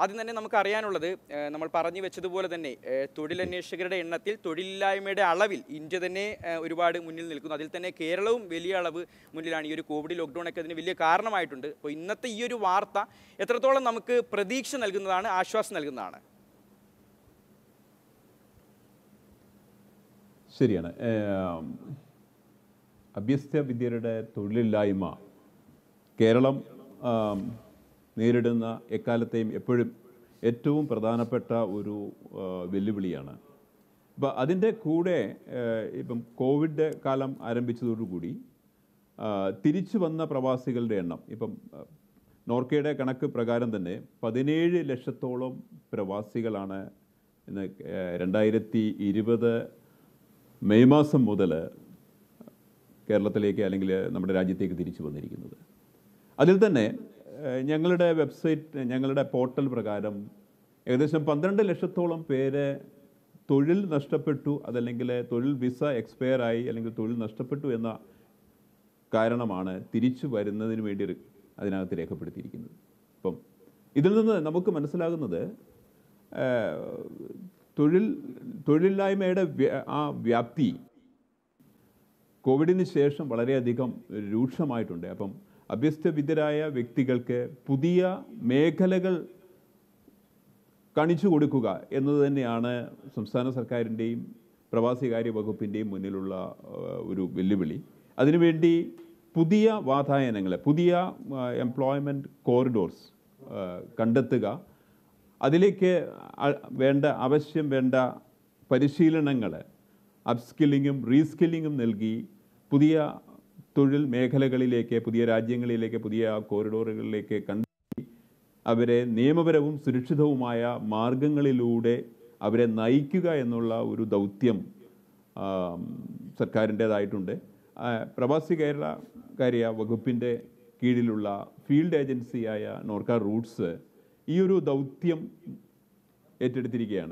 ആദ്യം തന്നെ നമുക്ക് അറിയാനുള്ളത് നമ്മൾ പറഞ്ഞു വെച്ചതുപോലെ തന്നെ തൊഴിലന്വേഷകരുടെ എണ്ണത്തിൽ തൊഴിലില്ലായ്മയുടെ അളവിൽ ഇന്ത്യ തന്നെ ഒരുപാട് മുന്നിൽ നിൽക്കുന്നു അതിൽ തന്നെ കേരളവും വലിയ അളവ് മുന്നിലാണ് ഈ ഒരു കോവിഡ് ലോക്ക്ഡൗൺ ഒക്കെ അതിന് വലിയ കാരണമായിട്ടുണ്ട് അപ്പോൾ ഇന്നത്തെ ഈ ഒരു വാർത്ത എത്രത്തോളം നമുക്ക് പ്രതീക്ഷ നൽകുന്നതാണ് ആശ്വാസം നൽകുന്നതാണ് ശരിയാണ് അഭ്യസ്ത വിദ്യരുടെ തൊഴിലില്ലായ്മ കേരളം നേരിടുന്ന എക്കാലത്തെയും എപ്പോഴും ഏറ്റവും പ്രധാനപ്പെട്ട ഒരു വെല്ലുവിളിയാണ് അപ്പോൾ അതിൻ്റെ കൂടെ ഇപ്പം കോവിഡ് കാലം ആരംഭിച്ചതോടുകൂടി തിരിച്ചു വന്ന പ്രവാസികളുടെ എണ്ണം ഇപ്പം നോർക്കയുടെ കണക്ക് പ്രകാരം തന്നെ പതിനേഴ് ലക്ഷത്തോളം പ്രവാസികളാണ് ഇന്ന് രണ്ടായിരത്തി ഇരുപത് മെയ് മാസം മുതൽ കേരളത്തിലേക്ക് അല്ലെങ്കിൽ നമ്മുടെ രാജ്യത്തേക്ക് തിരിച്ചു വന്നിരിക്കുന്നത് അതിൽ തന്നെ ഞങ്ങളുടെ വെബ്സൈറ്റ് ഞങ്ങളുടെ പോർട്ടൽ പ്രകാരം ഏകദേശം പന്ത്രണ്ട് ലക്ഷത്തോളം പേര് തൊഴിൽ നഷ്ടപ്പെട്ടു അതല്ലെങ്കിൽ തൊഴിൽ വിസ എക്സ്പയർ ആയി അല്ലെങ്കിൽ തൊഴിൽ നഷ്ടപ്പെട്ടു എന്ന കാരണമാണ് തിരിച്ചു വരുന്നതിന് വേണ്ടി അതിനകത്ത് രേഖപ്പെടുത്തിയിരിക്കുന്നത് അപ്പം ഇതിൽ നിന്ന് നമുക്ക് മനസ്സിലാകുന്നത് തൊഴിൽ തൊഴിലില്ലായ്മയുടെ ആ വ്യാപ്തി കോവിഡിന് ശേഷം വളരെയധികം രൂക്ഷമായിട്ടുണ്ട് അപ്പം അഭ്യസ്തവിദ്യരായ വ്യക്തികൾക്ക് പുതിയ മേഖലകൾ കാണിച്ചു കൊടുക്കുക എന്നത് തന്നെയാണ് സംസ്ഥാന സർക്കാരിൻ്റെയും പ്രവാസികാര്യ വകുപ്പിൻ്റെയും മുന്നിലുള്ള ഒരു വെല്ലുവിളി അതിനുവേണ്ടി പുതിയ വാതായനങ്ങൾ പുതിയ എംപ്ലോയ്മെൻറ്റ് കോറിഡോർസ് കണ്ടെത്തുക അതിലേക്ക് വേണ്ട ആവശ്യം വേണ്ട പരിശീലനങ്ങൾ അപ്സ്കില്ലിങ്ങും റീസ്കില്ലിങ്ങും നൽകി പുതിയ തൊഴിൽ മേഖലകളിലേക്ക് പുതിയ രാജ്യങ്ങളിലേക്ക് പുതിയ കോറിഡോറുകളിലേക്ക് കണ്ടെത്തി അവരെ നിയമപരവും സുരക്ഷിതവുമായ മാർഗങ്ങളിലൂടെ അവരെ നയിക്കുക എന്നുള്ള ഒരു ദൗത്യം സർക്കാരിൻ്റേതായിട്ടുണ്ട് പ്രവാസി കേരള കാര്യ വകുപ്പിൻ്റെ കീഴിലുള്ള ഫീൽഡ് ഏജൻസിയായ നോർക്ക റൂട്ട്സ് ഈ ഒരു ദൗത്യം ഏറ്റെടുത്തിരിക്കുകയാണ്